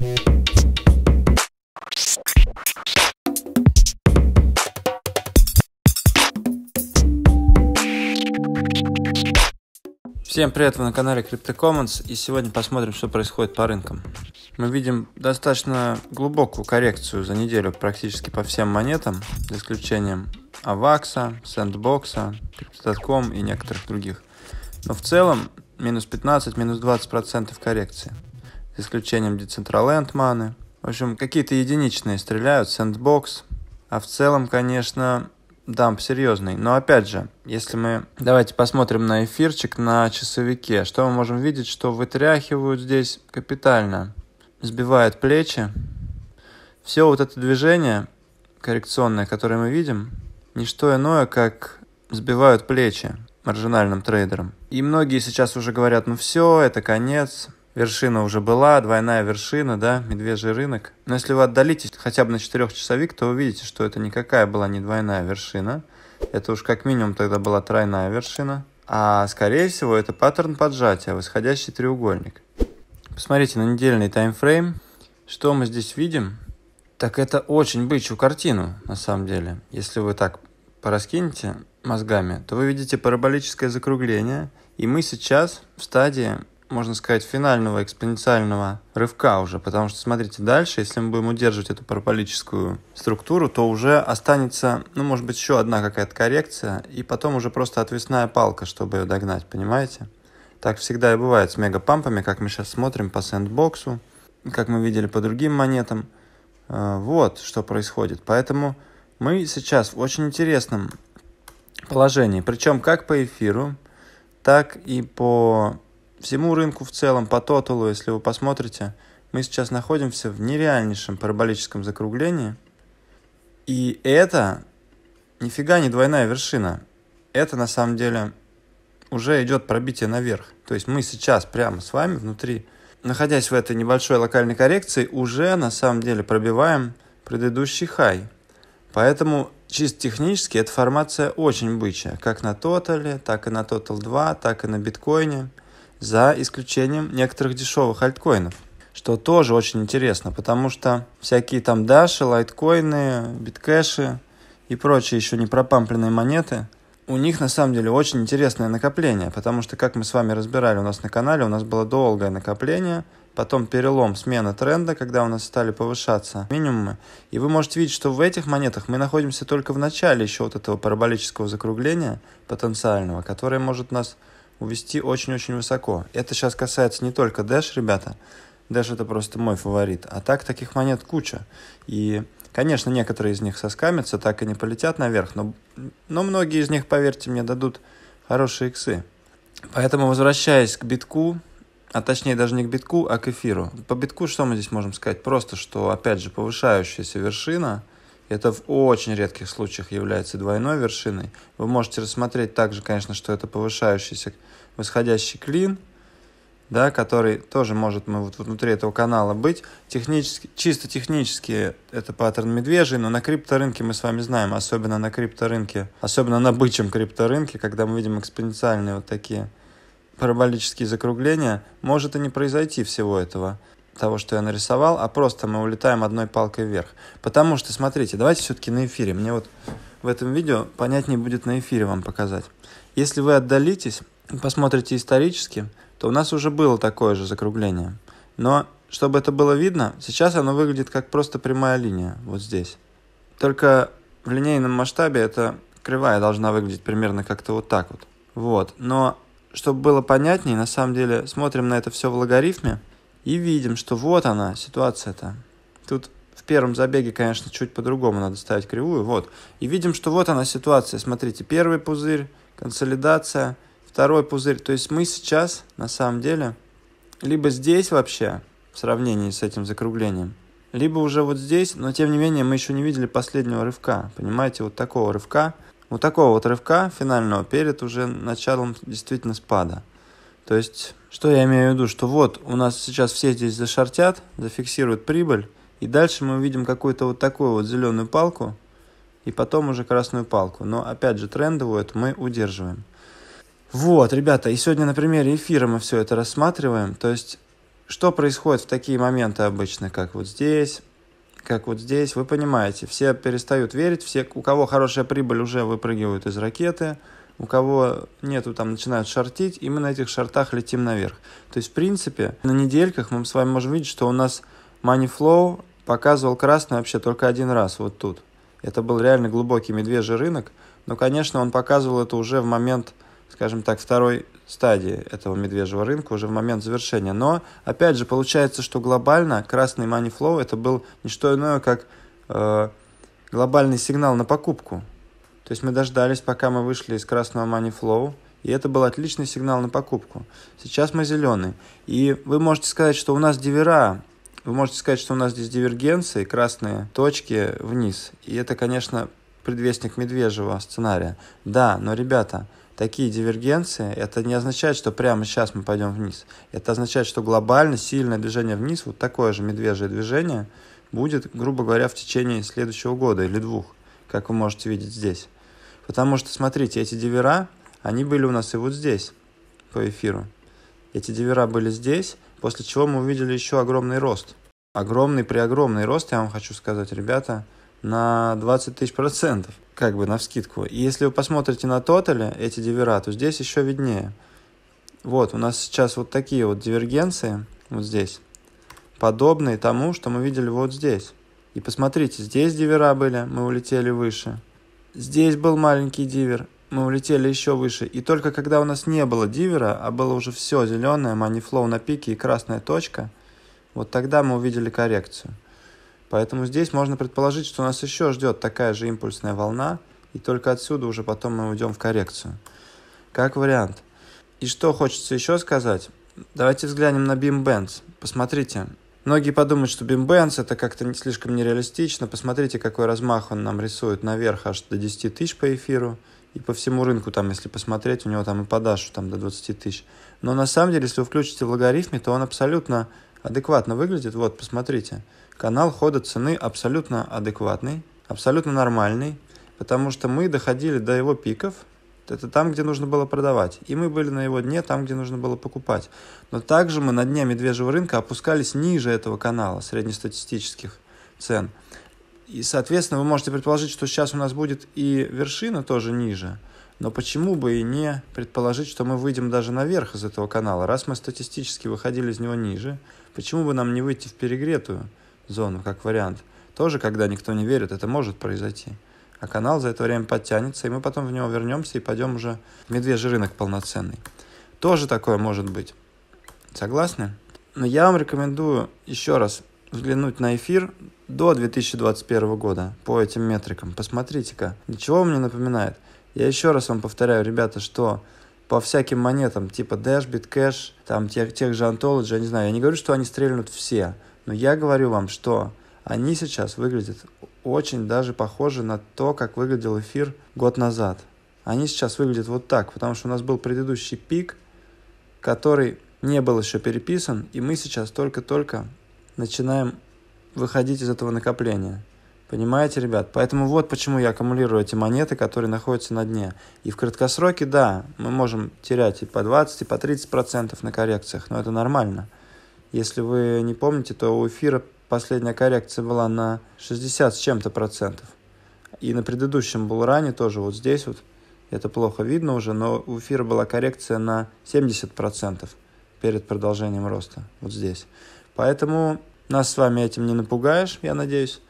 Всем привет, вы на канале CryptoCommons и сегодня посмотрим, что происходит по рынкам. Мы видим достаточно глубокую коррекцию за неделю практически по всем монетам, за исключением Avax, Sandbox, Crypto.com и некоторых других. Но в целом минус 15, минус 20% коррекции исключением Decentraland маны. В общем, какие-то единичные стреляют, Sandbox. А в целом, конечно, дамп серьезный. Но опять же, если мы... Давайте посмотрим на эфирчик на часовике. Что мы можем видеть? Что вытряхивают здесь капитально. сбивают плечи. Все вот это движение коррекционное, которое мы видим, не что иное, как сбивают плечи маржинальным трейдерам. И многие сейчас уже говорят, ну все, это конец, вершина уже была, двойная вершина, да, медвежий рынок. Но если вы отдалитесь хотя бы на четырехчасовик, то увидите, что это никакая была не двойная вершина. Это уж как минимум тогда была тройная вершина. А скорее всего это паттерн поджатия, восходящий треугольник. Посмотрите на недельный таймфрейм. Что мы здесь видим? Так это очень бычью картину, на самом деле. Если вы так пораскинете мозгами, то вы видите параболическое закругление. И мы сейчас в стадии можно сказать, финального экспоненциального рывка уже, потому что, смотрите, дальше, если мы будем удерживать эту параболическую структуру, то уже останется, ну, может быть, еще одна какая-то коррекция, и потом уже просто отвесная палка, чтобы ее догнать, понимаете? Так всегда и бывает с мегапампами, как мы сейчас смотрим по сэндбоксу, как мы видели по другим монетам. Э, вот что происходит. Поэтому мы сейчас в очень интересном положении. Причем как по эфиру, так и по всему рынку в целом, по тоталу, если вы посмотрите, мы сейчас находимся в нереальнейшем параболическом закруглении. И это нифига не двойная вершина. Это на самом деле уже идет пробитие наверх. То есть мы сейчас прямо с вами внутри, находясь в этой небольшой локальной коррекции, уже на самом деле пробиваем предыдущий хай. Поэтому чисто технически эта формация очень бычья. Как на тотале, так и на тотал 2, так и на биткоине – за исключением некоторых дешевых альткоинов. Что тоже очень интересно, потому что всякие там даши, лайткоины, биткэши и прочие еще не пропампленные монеты, у них на самом деле очень интересное накопление, потому что, как мы с вами разбирали у нас на канале, у нас было долгое накопление, потом перелом, смена тренда, когда у нас стали повышаться минимумы. И вы можете видеть, что в этих монетах мы находимся только в начале еще вот этого параболического закругления потенциального, которое может нас увести очень-очень высоко. Это сейчас касается не только Dash, ребята. Dash это просто мой фаворит. А так таких монет куча. И, конечно, некоторые из них соскамятся, так и не полетят наверх, но, но многие из них, поверьте мне, дадут хорошие иксы. Поэтому, возвращаясь к битку, а точнее даже не к битку, а к эфиру. По битку что мы здесь можем сказать? Просто, что, опять же, повышающаяся вершина, это в очень редких случаях является двойной вершиной. Вы можете рассмотреть также, конечно, что это повышающийся восходящий клин, да, который тоже может мы вот внутри этого канала быть. Технически, чисто технически это паттерн медвежий, но на крипторынке мы с вами знаем, особенно на крипторынке, особенно на бычьем крипторынке, когда мы видим экспоненциальные вот такие параболические закругления, может и не произойти всего этого того, что я нарисовал, а просто мы улетаем одной палкой вверх. Потому что, смотрите, давайте все-таки на эфире. Мне вот в этом видео понятнее будет на эфире вам показать. Если вы отдалитесь, посмотрите исторически, то у нас уже было такое же закругление. Но чтобы это было видно, сейчас оно выглядит как просто прямая линия, вот здесь. Только в линейном масштабе эта кривая должна выглядеть примерно как-то вот так вот. Вот, но чтобы было понятнее, на самом деле смотрим на это все в логарифме – и видим, что вот она, ситуация-то. Тут в первом забеге, конечно, чуть по-другому надо ставить кривую. Вот. И видим, что вот она ситуация. Смотрите, первый пузырь, консолидация, второй пузырь. То есть мы сейчас, на самом деле, либо здесь вообще, в сравнении с этим закруглением, либо уже вот здесь, но тем не менее мы еще не видели последнего рывка. Понимаете, вот такого рывка, вот такого вот рывка финального перед уже началом действительно спада. То есть что я имею в виду? Что вот у нас сейчас все здесь зашортят, зафиксируют прибыль, и дальше мы увидим какую-то вот такую вот зеленую палку, и потом уже красную палку. Но опять же, трендовую эту мы удерживаем. Вот, ребята, и сегодня на примере эфира мы все это рассматриваем. То есть, что происходит в такие моменты обычно, как вот здесь, как вот здесь, вы понимаете, все перестают верить, все, у кого хорошая прибыль, уже выпрыгивают из ракеты – у кого нету, там начинают шортить, и мы на этих шортах летим наверх. То есть, в принципе, на недельках мы с вами можем видеть, что у нас Money Flow показывал красный вообще только один раз, вот тут. Это был реально глубокий медвежий рынок, но, конечно, он показывал это уже в момент, скажем так, второй стадии этого медвежьего рынка, уже в момент завершения. Но, опять же, получается, что глобально красный money flow это был не что иное, как э, глобальный сигнал на покупку. То есть мы дождались, пока мы вышли из красного money flow, и это был отличный сигнал на покупку. Сейчас мы зеленые, И вы можете сказать, что у нас дивера, вы можете сказать, что у нас здесь дивергенции, красные точки вниз. И это, конечно, предвестник медвежьего сценария. Да, но, ребята, такие дивергенции, это не означает, что прямо сейчас мы пойдем вниз. Это означает, что глобально сильное движение вниз, вот такое же медвежье движение, будет, грубо говоря, в течение следующего года или двух, как вы можете видеть здесь. Потому что, смотрите, эти дивера, они были у нас и вот здесь, по эфиру. Эти дивера были здесь, после чего мы увидели еще огромный рост. Огромный, преогромный рост, я вам хочу сказать, ребята, на 20 тысяч процентов, как бы на вскидку. И если вы посмотрите на тотале эти дивера, то здесь еще виднее. Вот, у нас сейчас вот такие вот дивергенции, вот здесь, подобные тому, что мы видели вот здесь. И посмотрите, здесь дивера были, мы улетели выше – Здесь был маленький дивер. Мы улетели еще выше, и только когда у нас не было дивера, а было уже все зеленое, манифлоу на пике и красная точка, вот тогда мы увидели коррекцию. Поэтому здесь можно предположить, что нас еще ждет такая же импульсная волна, и только отсюда уже потом мы уйдем в коррекцию. Как вариант. И что хочется еще сказать? Давайте взглянем на BIM Bands. Посмотрите, Многие подумают, что бимбэнс это как-то не слишком нереалистично. Посмотрите, какой размах он нам рисует наверх, аж до 10 тысяч по эфиру. И по всему рынку, там, если посмотреть, у него там и подажу там до 20 тысяч. Но на самом деле, если вы включите в логарифме, то он абсолютно адекватно выглядит. Вот, посмотрите, канал хода цены абсолютно адекватный, абсолютно нормальный, потому что мы доходили до его пиков – это там, где нужно было продавать. И мы были на его дне, там, где нужно было покупать. Но также мы на дне медвежьего рынка опускались ниже этого канала среднестатистических цен. И, соответственно, вы можете предположить, что сейчас у нас будет и вершина тоже ниже. Но почему бы и не предположить, что мы выйдем даже наверх из этого канала? Раз мы статистически выходили из него ниже, почему бы нам не выйти в перегретую зону, как вариант? Тоже, когда никто не верит, это может произойти а канал за это время подтянется, и мы потом в него вернемся и пойдем уже в медвежий рынок полноценный. Тоже такое может быть. Согласны? Но я вам рекомендую еще раз взглянуть на эфир до 2021 года по этим метрикам. Посмотрите-ка, ничего мне напоминает. Я еще раз вам повторяю, ребята, что по всяким монетам, типа Dashbit, Cash, там тех, тех же Anthology, я не знаю, я не говорю, что они стрельнут все, но я говорю вам, что они сейчас выглядят очень даже похожи на то, как выглядел эфир год назад. Они сейчас выглядят вот так, потому что у нас был предыдущий пик, который не был еще переписан, и мы сейчас только-только начинаем выходить из этого накопления. Понимаете, ребят? Поэтому вот почему я аккумулирую эти монеты, которые находятся на дне. И в краткосроке, да, мы можем терять и по 20, и по 30% на коррекциях, но это нормально. Если вы не помните, то у эфира последняя коррекция была на 60 с чем-то процентов. И на предыдущем был ранее тоже вот здесь вот, это плохо видно уже, но у эфира была коррекция на 70 процентов перед продолжением роста, вот здесь. Поэтому нас с вами этим не напугаешь, я надеюсь.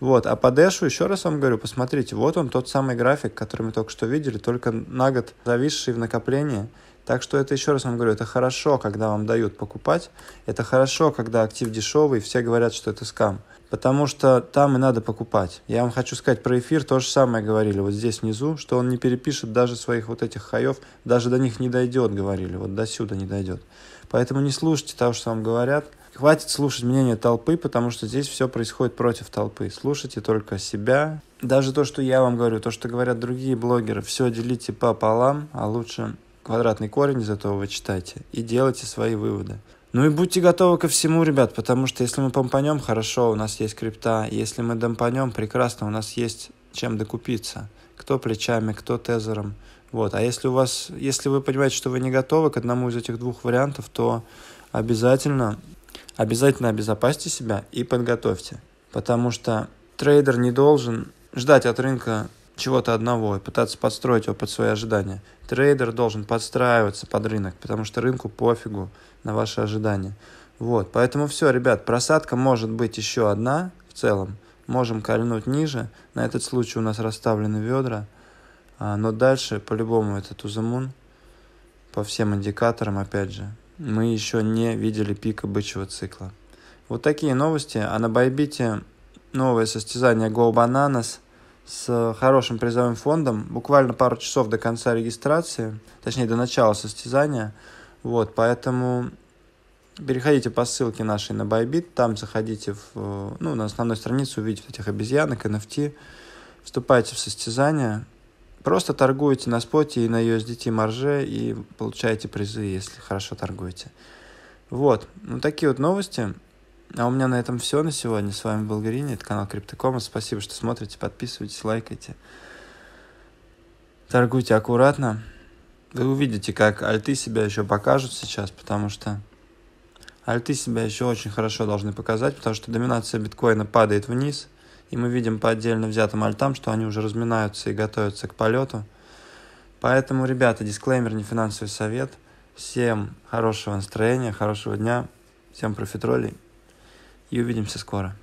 Вот, а по Дэшу еще раз вам говорю, посмотрите, вот он тот самый график, который мы только что видели, только на год зависший в накоплении. Так что это, еще раз вам говорю, это хорошо, когда вам дают покупать, это хорошо, когда актив дешевый, все говорят, что это скам, потому что там и надо покупать. Я вам хочу сказать про эфир, то же самое говорили вот здесь внизу, что он не перепишет даже своих вот этих хаев, даже до них не дойдет, говорили, вот до сюда не дойдет. Поэтому не слушайте того, что вам говорят, Хватит слушать мнение толпы, потому что здесь все происходит против толпы. Слушайте только себя. Даже то, что я вам говорю, то, что говорят другие блогеры, все делите пополам, а лучше квадратный корень из этого вы читайте и делайте свои выводы. Ну и будьте готовы ко всему, ребят, потому что если мы помпанем, хорошо, у нас есть крипта. Если мы домпанем, прекрасно, у нас есть чем докупиться. Кто плечами, кто тезером. Вот. А если у вас, если вы понимаете, что вы не готовы к одному из этих двух вариантов, то обязательно, обязательно обезопасьте себя и подготовьте. Потому что трейдер не должен ждать от рынка чего-то одного и пытаться подстроить его под свои ожидания. Трейдер должен подстраиваться под рынок, потому что рынку пофигу на ваши ожидания. Вот, поэтому все, ребят, просадка может быть еще одна в целом. Можем кольнуть ниже. На этот случай у нас расставлены ведра. А, но дальше, по-любому, этот узамун По всем индикаторам, опять же, мы еще не видели пика бычьего цикла. Вот такие новости. А на Байбите новое состязание Go Bananas – с хорошим призовым фондом, буквально пару часов до конца регистрации, точнее до начала состязания. Вот, поэтому переходите по ссылке нашей на Bybit, там заходите в, ну, на основную страницу, увидите этих обезьянок, NFT, вступайте в состязание, просто торгуйте на споте и на USDT марже и получаете призы, если хорошо торгуете. Вот, ну такие вот новости. А у меня на этом все на сегодня. С вами был Гарин, это канал Криптокома. Спасибо, что смотрите, подписывайтесь, лайкайте. Торгуйте аккуратно. Вы увидите, как альты себя еще покажут сейчас, потому что альты себя еще очень хорошо должны показать, потому что доминация биткоина падает вниз, и мы видим по отдельно взятым альтам, что они уже разминаются и готовятся к полету. Поэтому, ребята, дисклеймер, не финансовый совет. Всем хорошего настроения, хорошего дня, всем профитролей и увидимся скоро